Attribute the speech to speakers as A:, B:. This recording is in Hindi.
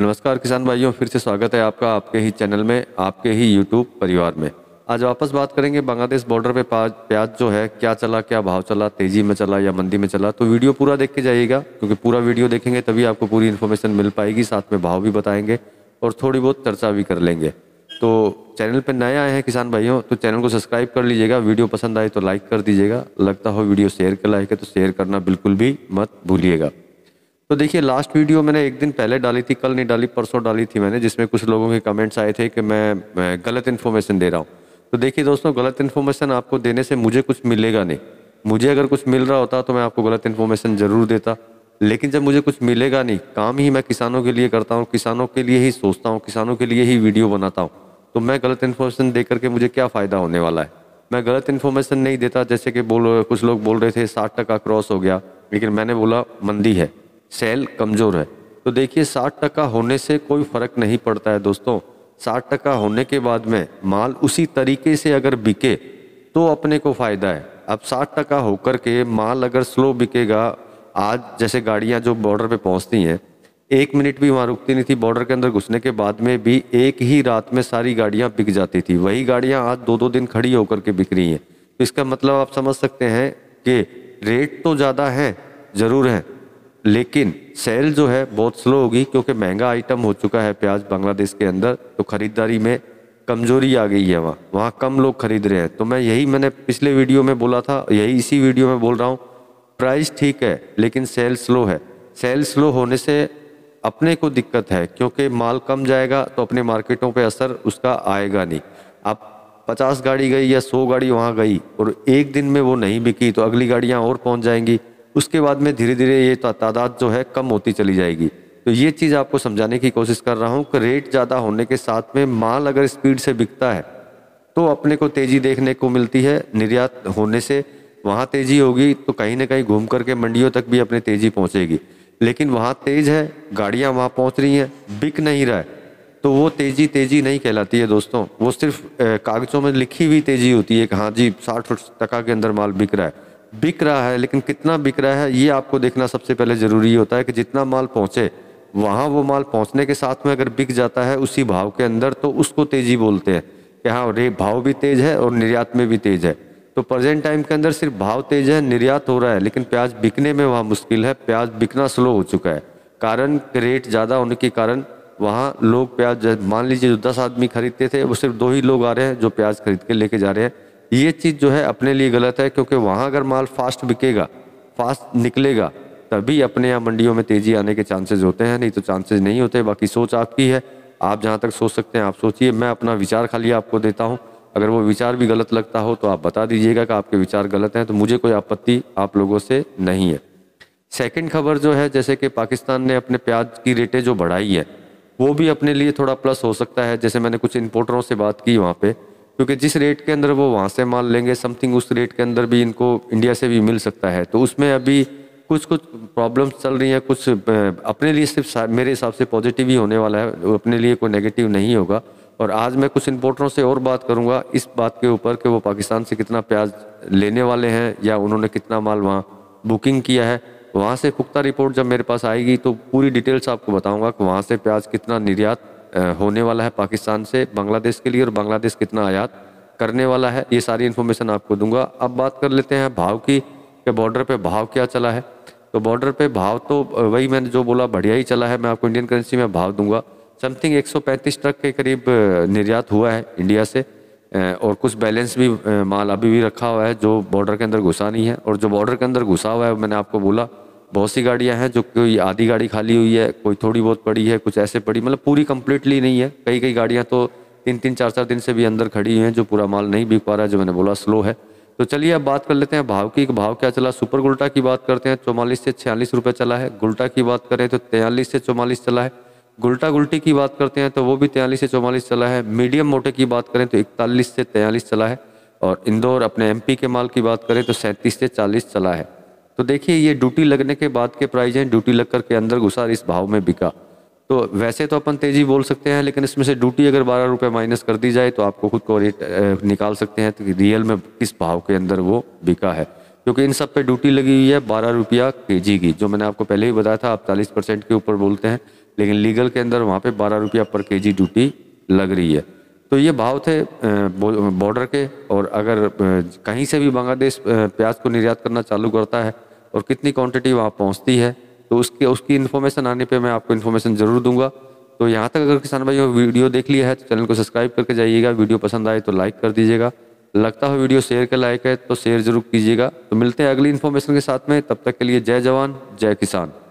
A: नमस्कार किसान भाइयों फिर से स्वागत है आपका आपके ही चैनल में आपके ही यूट्यूब परिवार में आज वापस बात करेंगे बांग्लादेश बॉर्डर पे प्याज जो है क्या चला क्या भाव चला तेजी में चला या मंदी में चला तो वीडियो पूरा देख के जाइएगा क्योंकि पूरा वीडियो देखेंगे तभी आपको पूरी इन्फॉर्मेशन मिल पाएगी साथ में भाव भी बताएंगे और थोड़ी बहुत चर्चा भी कर लेंगे तो चैनल पर नए आए हैं किसान भाइयों तो चैनल को सब्सक्राइब कर लीजिएगा वीडियो पसंद आए तो लाइक कर दीजिएगा लगता हो वीडियो शेयर कर लाइक है तो शेयर करना बिल्कुल भी मत भूलिएगा तो देखिए लास्ट वीडियो मैंने एक दिन पहले डाली थी कल नहीं डाली परसों डाली थी मैंने जिसमें कुछ लोगों के कमेंट्स आए थे कि मैं, मैं गलत इन्फॉर्मेशन दे रहा हूँ तो देखिए दोस्तों गलत इन्फॉर्मेशन आपको देने से मुझे कुछ मिलेगा नहीं मुझे अगर कुछ मिल रहा होता तो मैं आपको गलत इन्फॉर्मेशन ज़रूर देता लेकिन जब मुझे कुछ मिलेगा नहीं काम ही मैं किसानों के लिए करता हूँ किसानों के लिए ही सोचता हूँ किसानों के लिए ही वीडियो बनाता हूँ तो मैं गलत इन्फॉर्मेशन दे करके मुझे क्या फ़ायदा होने वाला है मैं गलत इन्फॉर्मेशन नहीं देता जैसे कि बोल कुछ लोग बोल रहे थे साठ टका क्रॉस हो गया लेकिन मैंने बोला मंदी है सेल कमज़ोर है तो देखिए साठ टका होने से कोई फ़र्क नहीं पड़ता है दोस्तों साठ टका होने के बाद में माल उसी तरीके से अगर बिके तो अपने को फ़ायदा है अब साठ टका होकर के माल अगर स्लो बिकेगा आज जैसे गाड़ियाँ जो बॉर्डर पे पहुँचती हैं एक मिनट भी वहाँ रुकती नहीं थी बॉर्डर के अंदर घुसने के बाद में भी एक ही रात में सारी गाड़ियाँ बिक जाती थी वही गाड़ियाँ आज दो दो दिन खड़ी होकर के बिक रही हैं तो इसका मतलब आप समझ सकते हैं कि रेट तो ज़्यादा है ज़रूर है लेकिन सेल जो है बहुत स्लो होगी क्योंकि महंगा आइटम हो चुका है प्याज बांग्लादेश के अंदर तो खरीदारी में कमजोरी आ गई है वहाँ वहाँ कम लोग खरीद रहे हैं तो मैं यही मैंने पिछले वीडियो में बोला था यही इसी वीडियो में बोल रहा हूँ प्राइस ठीक है लेकिन सेल स्लो है सेल स्लो होने से अपने को दिक्कत है क्योंकि माल कम जाएगा तो अपने मार्केटों पे असर उसका आएगा नहीं आप पचास गाड़ी गई या सौ गाड़ी वहाँ गई और एक दिन में वो नहीं बिकी तो अगली गाड़ियाँ और पहुँच जाएंगी उसके बाद में धीरे धीरे ये तादाद जो है कम होती चली जाएगी तो ये चीज़ आपको समझाने की कोशिश कर रहा हूँ कि रेट ज़्यादा होने के साथ में माल अगर स्पीड से बिकता है तो अपने को तेज़ी देखने को मिलती है निर्यात होने से वहाँ तेज़ी होगी तो कहीं ना कहीं घूम करके मंडियों तक भी अपने तेज़ी पहुँचेगी लेकिन वहाँ तेज़ है गाड़ियाँ वहाँ पहुँच रही हैं बिक नहीं रहा है तो वो तेज़ी तेज़ी नहीं कहलाती है दोस्तों वो सिर्फ कागज़ों में लिखी हुई तेज़ी होती है कि हाँ जी साठ तक के अंदर माल बिक रहा है बिक रहा है लेकिन कितना बिक रहा है ये आपको देखना सबसे पहले ज़रूरी होता है कि जितना माल पहुँचे वहाँ वो माल पहुँचने के साथ में अगर बिक जाता है उसी भाव के अंदर तो उसको तेज़ी बोलते हैं कि हाँ रे भाव भी तेज़ है और निर्यात में भी तेज़ है तो प्रेजेंट टाइम के अंदर सिर्फ भाव तेज़ है निर्यात हो रहा है लेकिन प्याज बिकने में वहाँ मुश्किल है प्याज बिकना स्लो हो चुका है कारण रेट ज़्यादा होने के कारण वहाँ लोग प्याज मान लीजिए जो दस आदमी खरीदते थे वो सिर्फ दो ही लोग आ रहे हैं जो प्याज खरीद के लेके जा रहे हैं ये चीज़ जो है अपने लिए गलत है क्योंकि वहाँ अगर माल फास्ट बिकेगा फास्ट निकलेगा तभी अपने यहाँ मंडियों में तेज़ी आने के चांसेज होते हैं नहीं तो चांसेज नहीं होते बाकी सोच आपकी है आप जहाँ तक सोच सकते हैं आप सोचिए मैं अपना विचार खाली आपको देता हूँ अगर वो विचार भी गलत लगता हो तो आप बता दीजिएगा कि आपके विचार गलत हैं तो मुझे कोई आपत्ति आप लोगों से नहीं है सेकेंड खबर जो है जैसे कि पाकिस्तान ने अपने प्याज की रेटें जो बढ़ाई है वो भी अपने लिए थोड़ा प्लस हो सकता है जैसे मैंने कुछ इम्पोर्टरों से बात की वहाँ पर क्योंकि जिस रेट के अंदर वो वहाँ से माल लेंगे समथिंग उस रेट के अंदर भी इनको इंडिया से भी मिल सकता है तो उसमें अभी कुछ कुछ प्रॉब्लम्स चल रही हैं कुछ अपने लिए सिर्फ मेरे हिसाब से पॉजिटिव ही होने वाला है अपने लिए कोई नेगेटिव नहीं होगा और आज मैं कुछ इंपोर्टरों से और बात करूंगा इस बात के ऊपर कि वो पाकिस्तान से कितना प्याज लेने वाले हैं या उन्होंने कितना माल वहाँ बुकिंग किया है वहाँ से पुख्ता रिपोर्ट जब मेरे पास आएगी तो पूरी डिटेल्स आपको बताऊँगा कि वहाँ से प्याज कितना निर्यात होने वाला है पाकिस्तान से बांग्लादेश के लिए और बांग्लादेश कितना आयात करने वाला है ये सारी इन्फॉर्मेशन आपको दूंगा अब बात कर लेते हैं भाव की कि बॉर्डर पे भाव क्या चला है तो बॉर्डर पे भाव तो वही मैंने जो बोला बढ़िया ही चला है मैं आपको इंडियन करेंसी में भाव दूंगा समथिंग 135 ट्रक के करीब निर्यात हुआ है इंडिया से और कुछ बैलेंस भी माल अभी भी रखा हुआ है जो बॉर्डर के अंदर घुसा नहीं है और जो बॉर्डर के अंदर घुसा हुआ है मैंने आपको बोला बहुत सी गाड़ियां हैं जो कोई आधी गाड़ी खाली हुई है कोई थोड़ी बहुत पड़ी है कुछ ऐसे पड़ी मतलब पूरी कम्प्लीटली नहीं है कई कई गाड़ियाँ तो तीन तीन चार चार दिन से भी अंदर खड़ी हुई हैं जो पूरा माल नहीं बिक पा रहा है जो मैंने बोला स्लो है तो चलिए अब बात कर लेते हैं भाव की भाव क्या चला सुपर गुल्टा की बात करते हैं चौवालीस से छियालीस रुपये चला है गुल्टा की बात करें तो तेयलीस से चौवालीस चला है गुल्टा गुल्टी की बात करते हैं तो वो भी तेयलीस से चौवालीस चला है मीडियम मोटे की बात करें तो इकतालीस से तेयलीस चला है और इंदौर अपने एमपी के माल की बात करें तो सैंतीस से चालीस चला है तो देखिए ये ड्यूटी लगने के बाद के प्राइज हैं ड्यूटी लग के अंदर घुसा इस भाव में बिका तो वैसे तो अपन तेज़ी बोल सकते हैं लेकिन इसमें से ड्यूटी अगर बारह रुपये माइनस कर दी जाए तो आपको खुद को रेट निकाल सकते हैं तो रियल में किस भाव के अंदर वो बिका है क्योंकि इन सब पे ड्यूटी लगी हुई है बारह रुपया के जी की जो मैंने आपको पहले ही बताया था आप चालीस परसेंट के ऊपर बोलते हैं लेकिन लीगल के अंदर वहाँ पे बारह रुपया पर के जी ड्यूटी लग रही है तो ये भाव थे बॉर्डर के और अगर कहीं से भी बांग्लादेश प्याज को निर्यात करना चालू करता है और कितनी क्वांटिटी वहाँ पहुँचती है तो उसके उसकी इन्फॉर्मेशन आने पे मैं आपको इन्फॉर्मेशन ज़रूर दूंगा तो यहाँ तक अगर किसान भाइयों वीडियो देख लिया है तो चैनल को सब्सक्राइब करके जाइएगा वीडियो पसंद आए तो लाइक कर दीजिएगा लगता हो वीडियो शेयर के लायक है तो शेयर जरूर कीजिएगा तो मिलते हैं अगली इन्फॉर्मेशन के साथ में तब तक के लिए जय जवान जय किसान